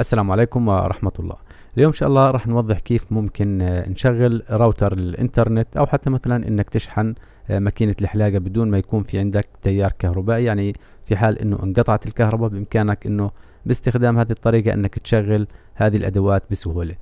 السلام عليكم ورحمة الله اليوم ان شاء الله راح نوضح كيف ممكن آه، نشغل راوتر الانترنت او حتى مثلا انك تشحن آه، ماكينة الحلاقة بدون ما يكون في عندك تيار كهربائي يعني في حال انه انقطعت الكهرباء بامكانك انه باستخدام هذه الطريقة انك تشغل هذه الادوات بسهولة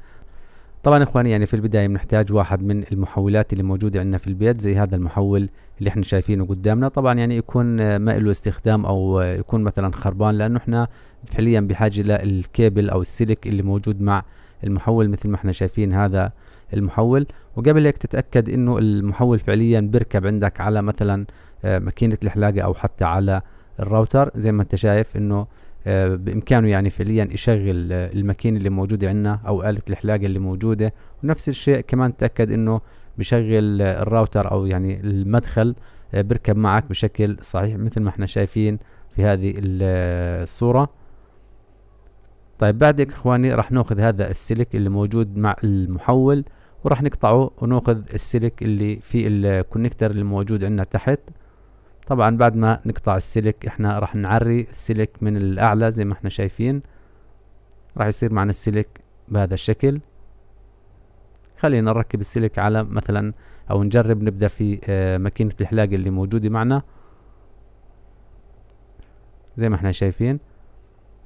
طبعا اخواني يعني في البدايه بنحتاج واحد من المحولات اللي موجوده عندنا في البيت زي هذا المحول اللي احنا شايفينه قدامنا طبعا يعني يكون ما له استخدام او يكون مثلا خربان لانه احنا فعليا بحاجه للكيبل او السلك اللي موجود مع المحول مثل ما احنا شايفين هذا المحول وقبل هيك تتاكد انه المحول فعليا بيركب عندك على مثلا ماكينه الحلاقه او حتى على الراوتر زي ما انت شايف انه آه، بامكانه يعني فعليا يشغل آه، الماكينه اللي موجوده عندنا او اله الحلاقه اللي موجوده ونفس الشيء كمان تاكد انه بشغل آه، الراوتر او يعني المدخل بركب معك بشكل صحيح مثل ما احنا شايفين في هذه الصوره طيب بعد هيك اخواني راح ناخذ هذا السلك اللي موجود مع المحول وراح نقطعه وناخذ السلك اللي في الكونكتر اللي موجود عندنا تحت طبعا بعد ما نقطع السلك احنا راح نعري السلك من الاعلى زي ما احنا شايفين راح يصير معنا السلك بهذا الشكل خلينا نركب السلك على مثلا او نجرب نبدأ في اه ماكينة الحلاقة اللي موجودة معنا زي ما احنا شايفين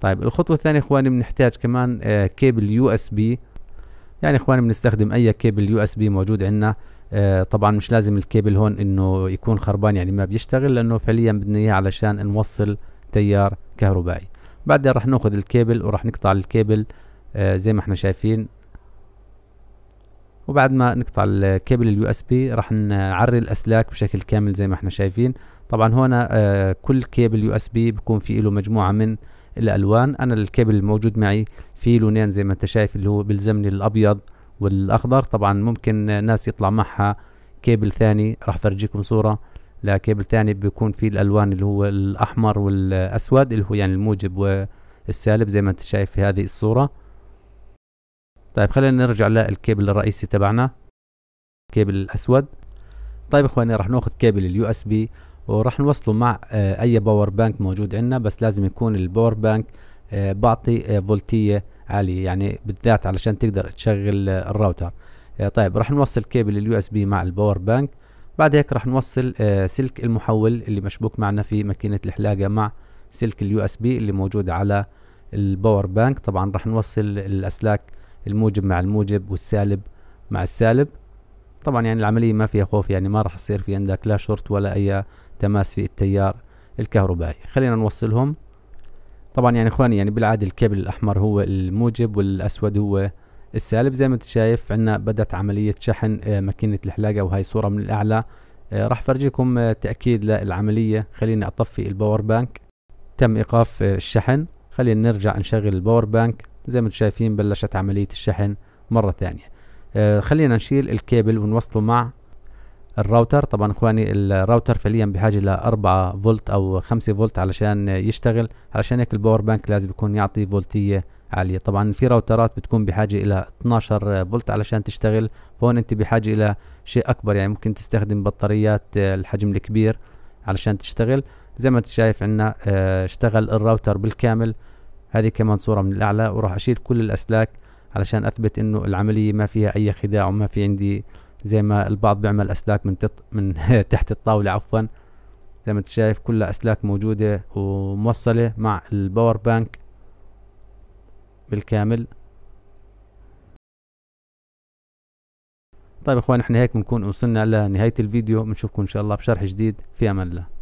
طيب الخطوة الثانية اخواني بنحتاج كمان اه كيبل يو اس بي يعني اخواني بنستخدم اي كيبل يو اس بي موجود عندنا آه طبعا مش لازم الكيبل هون انه يكون خربان يعني ما بيشتغل لانه فعليا بدنا اياه علشان نوصل تيار كهربائي بعدين رح ناخذ الكيبل ورح نقطع الكيبل آه زي ما احنا شايفين وبعد ما نقطع الكيبل اليو اس بي رح نعري الاسلاك بشكل كامل زي ما احنا شايفين طبعا هنا آه كل كيبل يو اس بي بكون في له مجموعه من الالوان انا الكيبل الموجود معي في لونين زي ما انت شايف اللي هو بيلزمني الابيض والاخضر طبعا ممكن ناس يطلع معها كيبل ثاني راح فرجيكم صوره لكيبل ثاني بيكون فيه الالوان اللي هو الاحمر والاسود اللي هو يعني الموجب والسالب زي ما انت شايف في هذه الصوره طيب خلينا نرجع للكيبل الرئيسي تبعنا كيبل الاسود طيب اخواني راح ناخذ كيبل اليو اس بي وراح نوصله مع اي باور بانك موجود عندنا بس لازم يكون الباور بانك آه، بعطي آه، فولتيه عاليه يعني بالذات علشان تقدر تشغل آه، الراوتر طيب راح نوصل كيبل اليو اس بي مع الباور بانك بعد هيك راح نوصل سلك المحول اللي مشبوك معنا في ماكينه الحلاقه مع سلك اليو اس بي اللي موجود على الباور بانك طبعا راح نوصل الاسلاك الموجب مع الموجب والسالب مع السالب طبعا يعني العمليه ما فيها خوف يعني ما راح يصير في عندك لا شورت ولا اي تماس في التيار الكهربائي خلينا نوصلهم طبعا يعني اخواني يعني بالعاده الكابل الاحمر هو الموجب والاسود هو السالب زي ما انت شايف عندنا بدات عمليه شحن آه، ماكينه الحلاقه وهي صوره من الاعلى آه، راح فرجيكم آه، تاكيد للعمليه خليني اطفي الباور بانك تم ايقاف الشحن خلينا نرجع نشغل الباور بانك زي ما انتم شايفين بلشت عمليه الشحن مره ثانيه خلينا نشيل الكابل ونوصله مع الراوتر طبعا اخواني الراوتر فعليا بحاجه لأربعة 4 فولت او 5 فولت علشان يشتغل علشان هيك الباور بانك لازم يكون يعطي فولتيه عاليه طبعا في راوترات بتكون بحاجه الى 12 فولت علشان تشتغل فهون انت بحاجه الى شيء اكبر يعني ممكن تستخدم بطاريات آه، الحجم الكبير علشان تشتغل زي ما انت شايف عندنا آه، اشتغل الراوتر بالكامل هذه كمان صوره من الاعلى وراح اشيل كل الاسلاك علشان اثبت انه العمليه ما فيها اي خداع وما في عندي زي ما البعض بيعمل اسلاك من تط... من تحت الطاوله عفوا زي ما انت شايف كلها اسلاك موجوده وموصله مع الباور بانك بالكامل طيب اخوان احنا هيك بنكون وصلنا لنهايه الفيديو بنشوفكم ان شاء الله بشرح جديد في امان الله